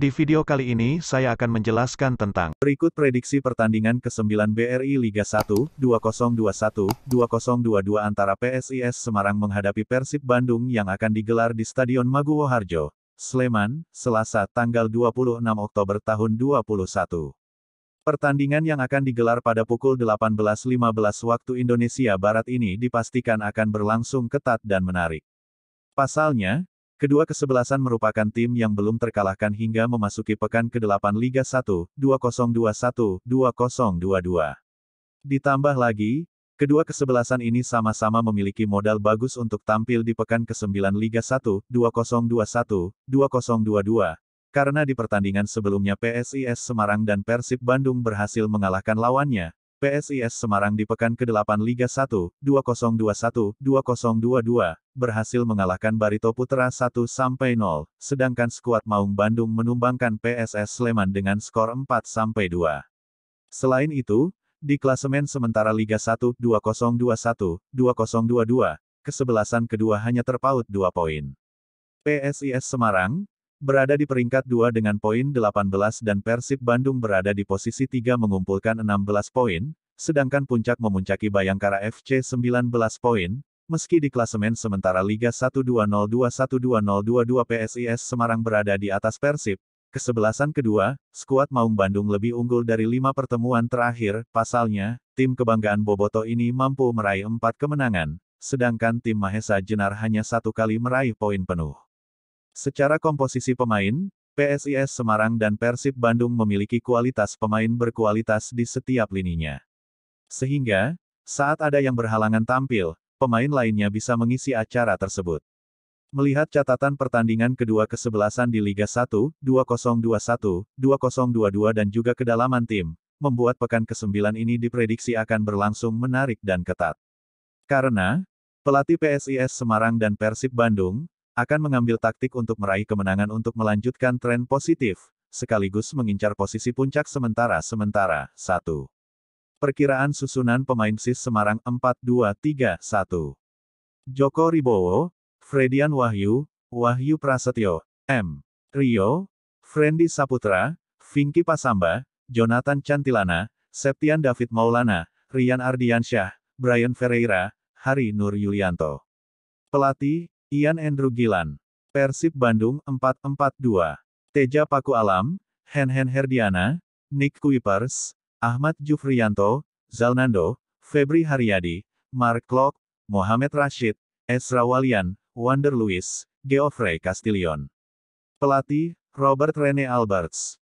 Di video kali ini saya akan menjelaskan tentang berikut prediksi pertandingan ke-9 BRI Liga 1 2021-2022 antara PSIS Semarang menghadapi Persib Bandung yang akan digelar di Stadion Maguwo Harjo, Sleman, Selasa tanggal 26 Oktober tahun 2021. Pertandingan yang akan digelar pada pukul 18.15 waktu Indonesia Barat ini dipastikan akan berlangsung ketat dan menarik. Pasalnya, Kedua kesebelasan merupakan tim yang belum terkalahkan hingga memasuki pekan ke-8 Liga 1, 2021-2022. Ditambah lagi, kedua kesebelasan ini sama-sama memiliki modal bagus untuk tampil di pekan ke-9 Liga 1, 2021-2022, karena di pertandingan sebelumnya PSIS Semarang dan Persib Bandung berhasil mengalahkan lawannya, PSIS Semarang di pekan ke-8 Liga 1, 2021-2022, berhasil mengalahkan Barito Putra 1-0, sedangkan skuad Maung Bandung menumbangkan PSS Sleman dengan skor 4-2. Selain itu, di klasemen sementara Liga 1, 2021-2022, kesebelasan kedua hanya terpaut dua poin. PSIS Semarang, berada di peringkat 2 dengan poin 18 dan Persib Bandung berada di posisi 3 mengumpulkan 16 poin, sedangkan puncak memuncaki Bayangkara FC 19 poin, meski di klasemen sementara Liga 1202122022 PSIS Semarang berada di atas Persib. Kesebelasan kedua, skuad Maung Bandung lebih unggul dari lima pertemuan terakhir, pasalnya, tim kebanggaan Boboto ini mampu meraih empat kemenangan, sedangkan tim Mahesa Jenar hanya satu kali meraih poin penuh. Secara komposisi pemain, PSIS Semarang dan Persib Bandung memiliki kualitas pemain berkualitas di setiap lininya. Sehingga, saat ada yang berhalangan tampil, pemain lainnya bisa mengisi acara tersebut. Melihat catatan pertandingan kedua kesebelasan di Liga 1, 2021, 2022 dan juga kedalaman tim, membuat pekan ke-9 ini diprediksi akan berlangsung menarik dan ketat. Karena, pelatih PSIS Semarang dan Persib Bandung, akan mengambil taktik untuk meraih kemenangan untuk melanjutkan tren positif, sekaligus mengincar posisi puncak sementara-sementara. 1. Perkiraan susunan pemain SIS Semarang 4-2-3-1. Joko Ribowo, Fredian Wahyu, Wahyu Prasetyo, M. Rio, Frendi Saputra, Vinky Pasamba, Jonathan Cantilana, Septian David Maulana, Rian Ardiansyah, Brian Ferreira, Hari Nur Yulianto. Pelatih, Ian Andrew Gilan. Persib Bandung 442. Teja Paku Alam, Henhen Herdiana, Nick Kuipers, Ahmad Jufrianto, Zalnando, Febri Haryadi, Mark Klok, Mohamed Rashid, Esra Walian, Wander Luis, Geoffrey Castillion. Pelatih, Robert Rene Alberts.